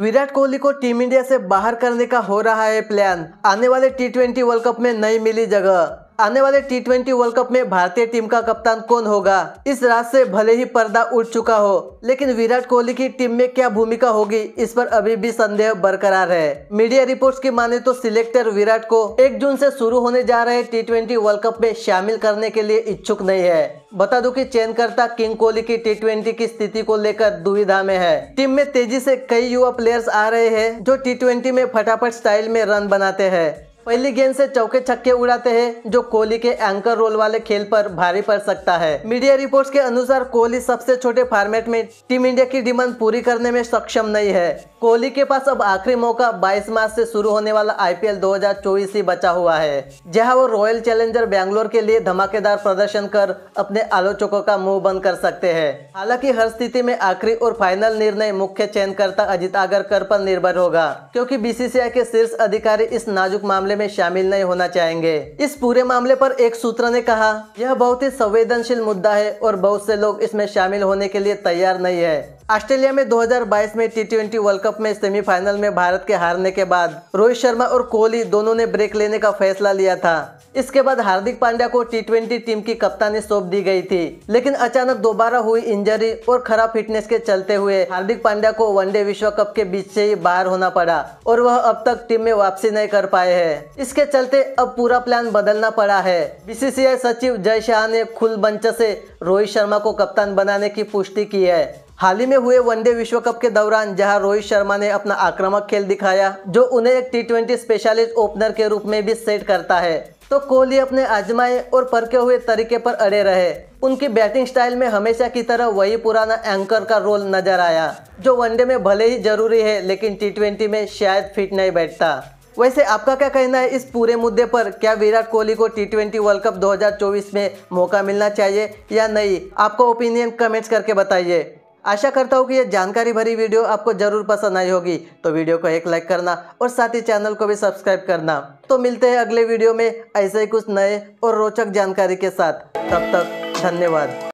विराट कोहली को team India से बाहर करने का हो रहा है प्लान आने वाले टी ट्वेंटी वर्ल्ड कप में नई मिली जगह आने वाले टी ट्वेंटी वर्ल्ड कप में भारतीय टीम का कप्तान कौन होगा इस रात से भले ही पर्दा उठ चुका हो लेकिन विराट कोहली की टीम में क्या भूमिका होगी इस पर अभी भी संदेह बरकरार है मीडिया रिपोर्ट्स की माने तो सिलेक्टर विराट को एक जून से शुरू होने जा रहे टी ट्वेंटी वर्ल्ड कप में शामिल करने के लिए इच्छुक नहीं है बता दूं कि चयनकर्ता किंग कोहली की टी की स्थिति को लेकर दुविधा में है टीम में तेजी से कई युवा प्लेयर्स आ रहे हैं जो टी में फटाफट स्टाइल में रन बनाते हैं पहली गेंद से चौके छक्के उड़ाते हैं जो कोहली के एंकर रोल वाले खेल पर भारी पड़ सकता है मीडिया रिपोर्ट्स के अनुसार कोहली सबसे छोटे फॉर्मेट में टीम इंडिया की डिमांड पूरी करने में सक्षम नहीं है कोहली के पास अब आखिरी मौका 22 मार्च से शुरू होने वाला आईपीएल 2024 ही बचा हुआ है जहां वो रॉयल चैलेंजर बैंगलोर के लिए धमाकेदार प्रदर्शन कर अपने आलोचकों का मुंह बंद कर सकते हैं हालांकि हर स्थिति में आखिरी और फाइनल निर्णय मुख्य चयनकर्ता अजित आगरकर पर निर्भर होगा क्योंकि बीसीसीआई के शीर्ष अधिकारी इस नाजुक मामले में शामिल नहीं होना चाहेंगे इस पूरे मामले पर एक सूत्र ने कहा यह बहुत ही संवेदनशील मुद्दा है और बहुत से लोग इसमें शामिल होने के लिए तैयार नहीं है ऑस्ट्रेलिया में 2022 में टी ट्वेंटी वर्ल्ड कप में सेमीफाइनल में भारत के हारने के बाद रोहित शर्मा और कोहली दोनों ने ब्रेक लेने का फैसला लिया था इसके बाद हार्दिक पांड्या को टी ट्वेंटी टीम की कप्तानी सौंप दी गई थी लेकिन अचानक दोबारा हुई इंजरी और खराब फिटनेस के चलते हुए हार्दिक पांड्या को वनडे विश्व कप के बीच से ही बाहर होना पड़ा और वह अब तक टीम में वापसी नहीं कर पाए है इसके चलते अब पूरा प्लान बदलना पड़ा है बीसीसीआई सचिव जय शाह ने खुल मंच से रोहित शर्मा को कप्तान बनाने की पुष्टि की है हाल ही में हुए वनडे विश्व कप के दौरान जहां रोहित शर्मा ने अपना आक्रामक खेल दिखाया जो उन्हें एक टी स्पेशलिस्ट ओपनर के रूप में भी सेट करता है तो कोहली अपने आजमाए और परके हुए तरीके पर अड़े रहे उनकी बैटिंग स्टाइल में हमेशा की तरह वही पुराना एंकर का रोल नजर आया जो वनडे में भले ही जरूरी है लेकिन टी में शायद फिट नहीं बैठता वैसे आपका क्या कहना है इस पूरे मुद्दे पर क्या विराट कोहली को टी ट्वेंटी वर्ल्ड कप 2024 में मौका मिलना चाहिए या नहीं आपका ओपिनियन कमेंट्स करके बताइए आशा करता हूँ कि यह जानकारी भरी वीडियो आपको जरूर पसंद आई होगी तो वीडियो को एक लाइक करना और साथ ही चैनल को भी सब्सक्राइब करना तो मिलते हैं अगले वीडियो में ऐसे ही कुछ नए और रोचक जानकारी के साथ तब तक धन्यवाद